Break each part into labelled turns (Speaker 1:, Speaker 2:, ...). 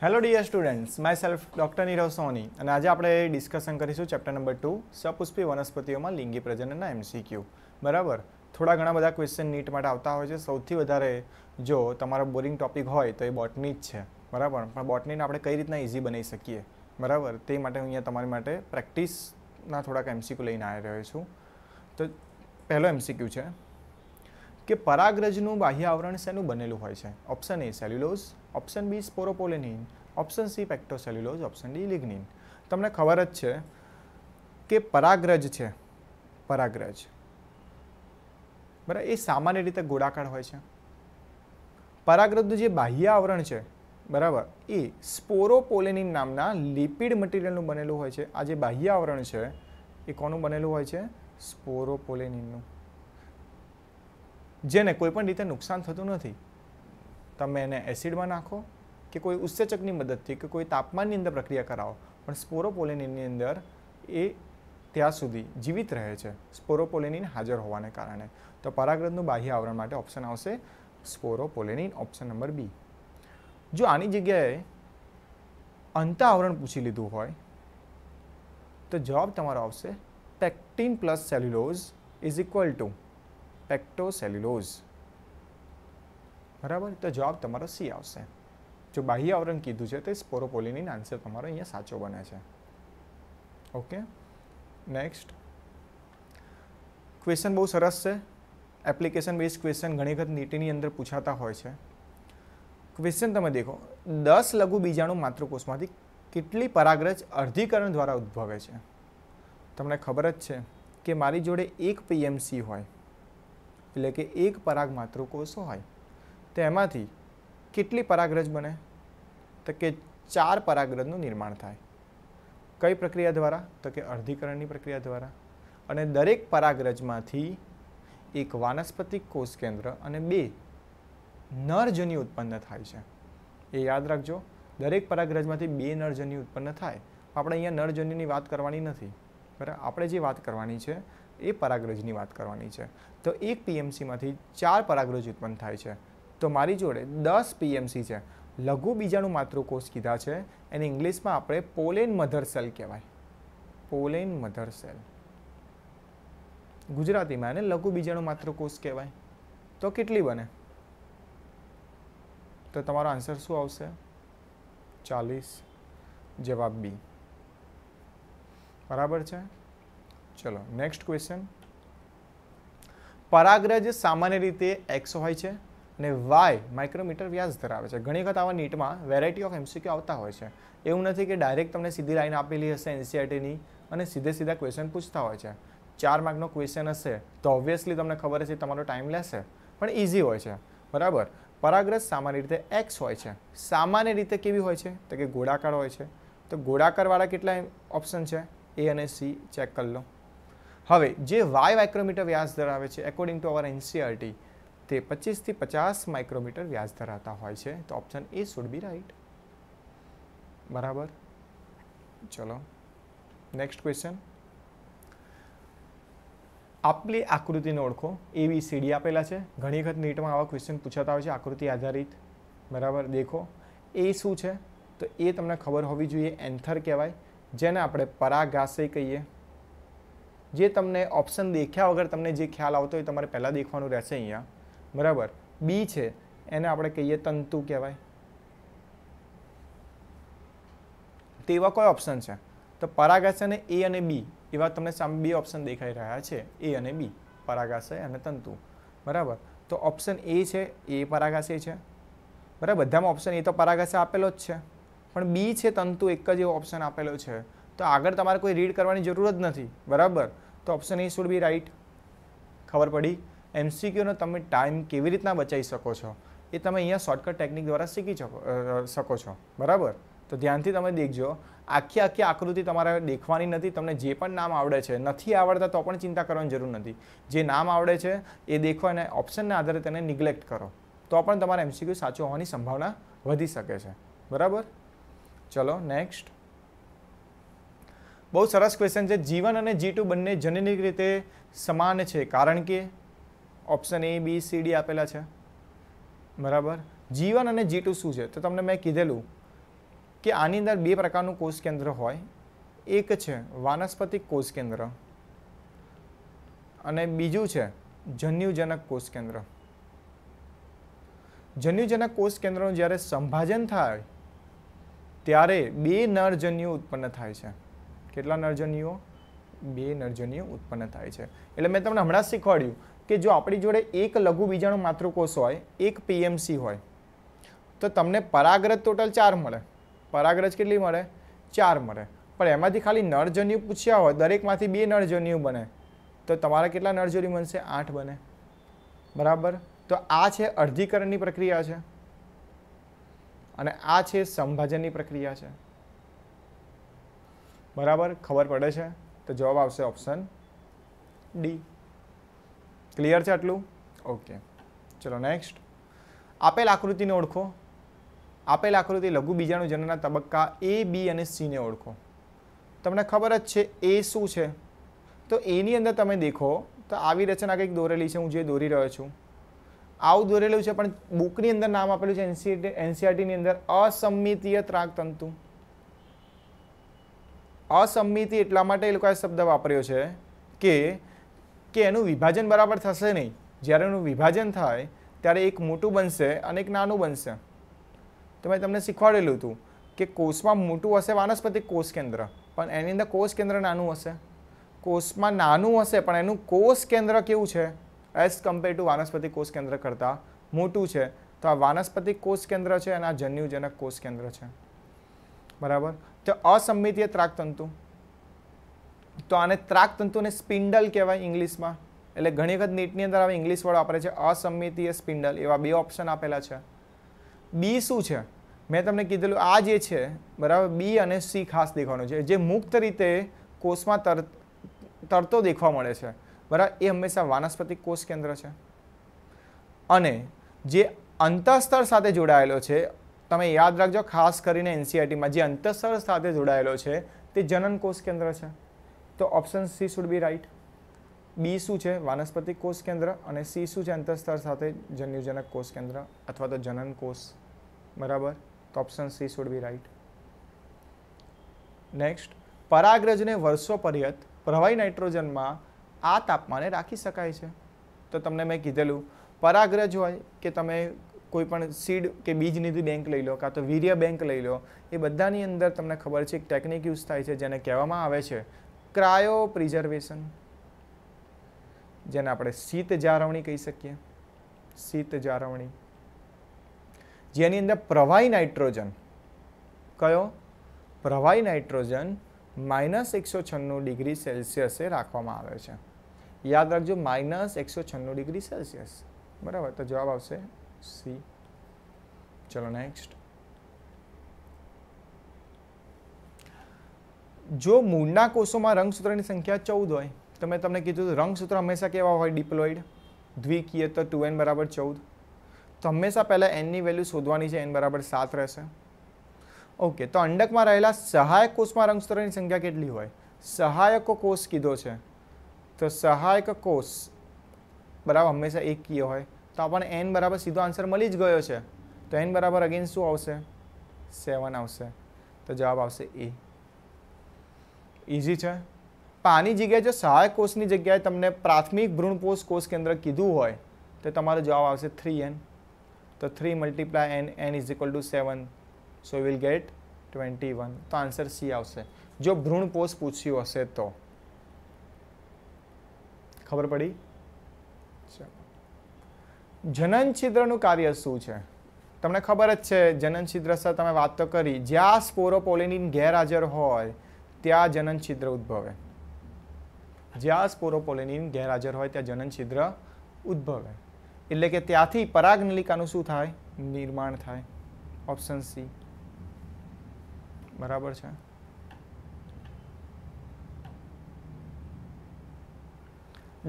Speaker 1: hello dear students myself doctor Nirav Soni અને આજે આપણે ડિસ્કશન કરીશું ચેપ્ટર નંબર ટુ સપુષ્પી વનસ્પતિઓમાં લિંગી પ્રજનનના એમસીક્યુ બરાબર થોડા ઘણા બધા ક્વેશ્ચન નીટ માટે આવતા હોય છે સૌથી વધારે જો તમારો બોરિંગ ટોપિક હોય તો એ બોટની જ છે બરાબર પણ બોટનીને આપણે કઈ રીતના ઇઝી બનાવી શકીએ બરાબર તે માટે હું અહીંયા તમારી માટે પ્રેક્ટિસના થોડાક એમસીક્યુ લઈને આવી રહ્યો છું તો પહેલો એમસીક્યુ છે કે પરાગરજનું બાહ્ય આવરણ શેનું બનેલું હોય છે option A cellulose option B sporopollenin option C pectocellulose option D lignin તમને ખબર જ છે કે પરાગરજ છે પરાગરજ બરાબર એ સામાન્ય રીતે ગોળાકાર હોય છે પરાગરજનું જે બાહ્ય આવરણ છે બરાબર એ સ્પોરોપોલેનિન નામના લિપિડ મટીરિયલનું બનેલું હોય છે આ જે બાહ્ય આવરણ છે એ કોનું બનેલું હોય છે સ્પોરોપોલેનિનનું જેને કોઈપણ રીતે નુકસાન થતું નથી તમે એને એસિડમાં નાખો કે કોઈ ઉત્સેચકની મદદથી કે કોઈ તાપમાનની અંદર પ્રક્રિયા કરાવો પણ સ્પોરોપોલેનિનની અંદર એ ત્યાં સુધી જીવિત રહે છે સ્પોરોપોલેનિન હાજર હોવાને કારણે તો પરાગરજનું બાહ્ય આવરણ માટે ઓપ્શન આવશે સ્પોરોપોલેનિન ઓપ્શન નંબર બી જો આની જગ્યાએ આવરણ પૂછી લીધું હોય તો જવાબ તમારો આવશે pectin plus cellulose is equal to pectocellulose બરાબર તો જવાબ તમારો સી આવશે જો બાહ્ય આવરણ કીધું છે તે સ્પોરોપોલિનિન આન્સર તમારો અહીંયા સાચો બને છે ઓકે નેક્સ્ટ ક્વેશ્ચન બહુ સરસ છે એપ્લિકેશન બેઝ ક્વેશ્ચન ઘણી વખત નીટીની અંદર પૂછાતા હોય છે ક્વેશ્ચન તમે દેખો દસ લઘુ બીજાણુ માતૃકોષમાંથી કેટલી પરાગરજ અર્ધીકરણ દ્વારા ઉદ્ભવે છે તમને ખબર જ છે કે મારી જોડે એક પીએમસી હોય એટલે કે એક પરાગ માતૃકોષો હોય તેમાંથી કેટલી પરાગરજ બને તો કે ચાર પરાગરજનું નિર્માણ થાય કઈ પ્રક્રિયા દ્વારા તો કે અર્ધીકરણની પ્રક્રિયા દ્વારા અને દરેક પરાગરજમાંથી એક વાનસ્પતિક કોષ કેન્દ્ર અને બે નરજન્યુ ઉત્પન્ન થાય છે એ યાદ રાખજો દરેક પરાગરજમાંથી બે નરજન્યુ ઉત્પન્ન થાય આપણે અહીંયા નરજન્યુની વાત કરવાની નથી બરાબર આપણે જે વાત કરવાની છે એ પરાગરજની વાત કરવાની છે તો એક પીએમસીમાંથી ચાર પરાગરજ ઉત્પન્ન થાય છે તો મારી જોડે દસ પીએમસી છે લઘુ બીજાણુ માતૃકોષ કીધા છે એને ઇંગ્લિશમાં આપણે પોલેન મધર સેલ કહેવાય પોલેન મધર સેલ ગુજરાતીમાં એને લઘુ બીજાણુ માતૃકોષ કહેવાય તો કેટલી બને તો તમારો આન્સર શું આવશે ચાલીસ જવાબ બી બરાબર છે ચલો નેક્સ્ટ ક્વેશ્ચન પરાગરજ સામાન્ય રીતે એક્સ હોય છે અને વાય માઇક્રોમીટર વ્યાસ ધરાવે છે ઘણી વખત આવા નીટમાં વેરાયટી ઓફ એમસીક્યુ આવતા હોય છે એવું નથી કે ડાયરેક્ટ તમને સીધી લાઈન આપેલી હશે એનસીઆરટીની e અને સીધે સીધા ક્વેશ્ચન પૂછતા હોય છે ચાર માર્કનો ક્વેશ્ચન હશે તો ઓબ્વિયસલી તમને ખબર હશે તમારો ટાઈમ લેશે પણ ઇઝી હોય છે બરાબર પરાગ્રસ સામાન્ય રીતે એક્સ હોય છે સામાન્ય રીતે કેવી હોય છે તો કે ગોળાકાર હોય છે તો ગોળાકારવાળા કેટલા ઓપ્શન છે એ અને સી ચેક કરી લો હવે જે વાય માઇક્રોમીટર વ્યાસ ધરાવે છે એકોર્ડિંગ ટુ અવર એનસીઆરટી તે પચીસથી પચાસ માઇક્રોમીટર વ્યાસ ધરાવતા હોય છે તો option A should be right બરાબર ચલો નેક્સ્ટ ક્વેશ્ચન આપલી આકૃતિને ઓળખો સીડી આપેલા છે ઘણી વખત નીટમાં આવા ક્વેશ્ચન પૂછાતા હોય છે આકૃતિ આધારિત બરાબર દેખો એ શું છે તો એ તમને ખબર હોવી જોઈએ એન્થર કહેવાય જેને આપણે પરાગાશય કહીએ જે તમને ઓપ્શન દેખ્યા વગર તમને જે ખ્યાલ આવતો હોય તમારે પહેલાં દેખવાનું રહેશે અહીંયા બરાબર બી છે એને આપણે કહીએ તંતુ કહેવાય તેવા કોઈ ઓપ્શન છે તો પરાગાશયને એ અને બી એવા તમને સામે બે ઓપ્શન દેખાઈ રહ્યા છે એ અને બી પરાગાશય અને તંતુ બરાબર તો ઓપ્શન એ છે એ પરાગાશય છે બરાબર બધામાં ઓપ્શન એ તો પરાગાશય આપેલો જ છે પણ બી છે તંતુ એક જ એવો ઓપ્શન આપેલો છે તો આગળ તમારે કોઈ રીડ કરવાની જરૂર જ નથી બરાબર તો option A should be right ખબર પડી એમસીક્યુનો તમે ટાઈમ કેવી રીતના બચાવી શકો છો એ તમે અહીંયા શોર્ટકટ ટેકનિક દ્વારા શીખી શકો શકો છો બરાબર તો ધ્યાનથી તમે દેખજો આખી આખી આકૃતિ તમારે દેખવાની નથી તમને જે પણ નામ આવડે છે નથી આવડતા તો પણ ચિંતા કરવાની જરૂર નથી જે નામ આવડે છે એ દેખો અને ઓપ્શનના આધારે તેને નિગ્લેક્ટ કરો તો પણ તમારા એમસીક્યુ સાચું હોવાની સંભાવના વધી શકે છે બરાબર ચલો નેક્સ્ટ બહુ સરસ ક્વેશ્ચન છે જીવન અને જી ટુ બંને જનનિક રીતે સમાન છે કારણ કે option A B C D આપેલા છે બરાબર જીવન અને જી શું છે તો તમને મેં કીધેલું કે આની અંદર બે પ્રકારનું કોષ કેન્દ્ર હોય એક છે વાનસ્પતિક કોષ કેન્દ્ર અને બીજું છે જન્યુજનક કોષ કેન્દ્ર જન્યુજનક કોષ કેન્દ્રનું જ્યારે સંભાજન થાય ત્યારે બે નરજન્યુ ઉત્પન્ન થાય છે કેટલા નરજનીઓ બે નરજનીઓ ઉત્પન્ન થાય છે એટલે મેં તમને હમણાં શીખવાડ્યું કે જો આપણી જોડે એક લઘુ બીજાણુ માતૃકોષ હોય એક પીએમસી હોય તો તમને પરાગ્રત ટોટલ ચાર મળે પરાગ્રજ કેટલી મળે ચાર મળે પણ એમાંથી ખાલી નરજન્યુ પૂછ્યા હોય દરેકમાંથી બે નરજન્યુ બને તો તમારા કેટલા નરજન્યુ બનશે આઠ બને બરાબર તો આ છે અર્ધીકરણની પ્રક્રિયા છે અને આ છે સંભાજનની પ્રક્રિયા છે બરાબર ખબર પડે છે તો જવાબ આવશે ઓપ્શન ડી ક્લિયર છે આટલું ઓકે ચલો નેક્સ્ટ આપેલ આકૃતિને ઓળખો આપેલ આકૃતિ લઘુ બીજાણુ જનના તબક્કા એ બી અને સીને ઓળખો તમને ખબર જ છે એ શું છે તો એની અંદર તમે દેખો તો આવી રચના કંઈક દોરેલી છે હું જે દોરી રહ્યો છું આવું દોરેલું છે પણ બુકની અંદર નામ આપેલું છે એનસીઆરટી એનસીઆરટીની e e અંદર અસંમિતીય ત્રાગતંતુ અસંમિતિ એટલા માટે એ લોકોએ શબ્દ વાપર્યો છે કે કે એનું વિભાજન બરાબર થશે નહીં જ્યારે એનું વિભાજન થાય ત્યારે એક મોટું બનશે અને એક નાનું બનશે તો મેં તમને શીખવાડેલું હતું કે કોષમાં મોટું હશે વાનસ્પતિક કોષ કેન્દ્ર પણ એની અંદર કોષ કેન્દ્ર નાનું હશે કોષમાં નાનું હશે પણ એનું કોષ કેન્દ્ર કેવું છે એઝ કમ્પેર ટુ વાનસ્પતિક કોષ કેન્દ્ર કરતાં મોટું છે તો આ વાનસ્પતિક કોષ કેન્દ્ર છે અને આ જન્યુજનક કોષ કેન્દ્ર છે બરાબર તો અસંમિતીય ત્રાકતંતુ તો આને ત્રાકતંતુને સ્પિન્ડલ કહેવાય ઇંગ્લિશમાં એટલે ઘણી વખત નીટની અંદર આવે ઇંગ્લિશ વર્ડ વાપરે છે અસંમિતીય સ્પિન્ડલ એવા બે ઓપ્શન આપેલા છે બી શું છે મેં તમને કીધેલું આ જે છે બરાબર બી અને સી ખાસ દેખવાનું છે જે મુક્ત રીતે કોષમાં તર તરતો દેખવા મળે છે બરાબર એ હંમેશા વાનસ્પતિક કોષ કેન્દ્ર છે અને જે અંતઃસ્તર સાથે જોડાયેલો છે તમે યાદ રાખજો ખાસ કરીને એનસીઆરટીમાં e જે અંતઃસ્તર સાથે જોડાયેલો છે તે જનન કોષ કેન્દ્ર છે તો option C should be right B શું છે વાનસ્પતિક કોષ કેન્દ્ર અને સી શું છે અંતઃસ્તર સાથે જન્યુજનક કોષ કેન્દ્ર અથવા તો જનન કોષ બરાબર તો option C should be right next પરાગ્રજને વર્ષો પર્યત પ્રવાહી નાઇટ્રોજનમાં આ તાપમાને રાખી શકાય છે તો તમને મેં કીધેલું પરાગ્રજ હોય કે તમે કોઈ પણ સીડ કે બીજની નિધિ બેંક લઈ લો કાં તો વીર્ય બેંક લઈ લો એ બધાની અંદર તમને ખબર છે એક ટેકનિક યુઝ થાય છે જેને કહેવામાં આવે છે ક્રાયો પ્રિઝર્વેશન જેને આપણે શીત જાળવણી કહી શકીએ શીત જાળવણી જેની અંદર પ્રવાહી નાઇટ્રોજન કયો પ્રવાહી નાઇટ્રોજન માઇનસ એકસો છન્નું ડિગ્રી સેલ્સિયસે રાખવામાં આવે છે યાદ રાખજો માઇનસ એકસો છન્નું ડિગ્રી સેલ્સિયસ બરાબર તો જવાબ આવશે સી ચલો નેક્સ્ટ જો મૂળના કોષોમાં રંગસૂત્રની સંખ્યા ચૌદ હોય તો મેં તમને કીધું રંગસૂત્ર હંમેશા કેવા હોય ડિપ્લોઇડ દ્વિકીય તો ટુ એન બરાબર ચૌદ તો હંમેશા પહેલાં એનની વેલ્યુ શોધવાની છે એન બરાબર સાત રહેશે ઓકે તો અંડકમાં રહેલા સહાયક કોષમાં રંગસૂત્રની સંખ્યા કેટલી હોય સહાયકો કોષ કીધો છે તો સહાયક કોષ બરાબર હંમેશા એક કીય હોય તો આપણને એન બરાબર સીધો આન્સર મળી જ ગયો છે તો એન બરાબર અગેન શું આવશે સેવન આવશે તો જવાબ આવશે એ ઇઝી છે પાની જગ્યાએ જો સહાયક કોષની જગ્યાએ તમને પ્રાથમિક ભ્રૂણપોષ કોષ કેન્દ્ર કીધું હોય તો તમારો જવાબ આવશે થ્રી એન તો three multiply N N is equal to seven so will get twenty one તો આન્સર સી આવશે જો ભ્રૂણપોષ પૂછ્યું હશે તો ખબર પડી ચાલો જનન છિદ્રનું કાર્ય શું છે તમને ખબર જ છે જનન છિદ્ર સર તમે વાત તો કરી જ્યાં સ્પોરોપોલિનિન ગેરહાજર હોય ત્યાં જનન છિદ્ર ઉદ્ભવે જ્યાં સ્પોરોપોલિનિન ગેરહાજર હોય ત્યાં જનન છિદ્ર ઉદ્ભવે એટલે કે ત્યાંથી પરાગનલિકાનું શું થાય નિર્માણ થાય ઓપ્શન સી બરાબર છે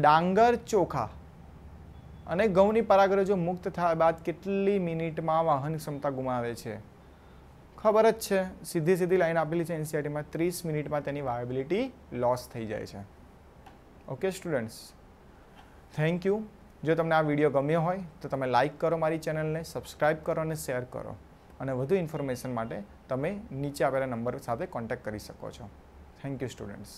Speaker 1: ડાંગર ચોખા અને ઘઉંની પરાગરજો મુક્ત થયા બાદ કેટલી મિનિટમાં વાહન ક્ષમતા ગુમાવે છે ખબર જ છે સીધી સીધી લાઈન આપેલી છે એનસીઆરટીમાં ત્રીસ મિનિટમાં તેની વાયબિલિટી લોસ થઈ જાય છે ઓકે સ્ટુડન્ટ્સ થેન્ક યુ જો તમને આ વિડીયો ગમ્યો હોય તો તમે લાઇક કરો મારી ચેનલને સબસ્ક્રાઇબ કરો અને શેર કરો અને વધુ ઇન્ફોર્મેશન માટે તમે નીચે આપેલા નંબર સાથે કોન્ટેક્ટ કરી શકો છો થેન્ક યુ સ્ટુડન્ટ્સ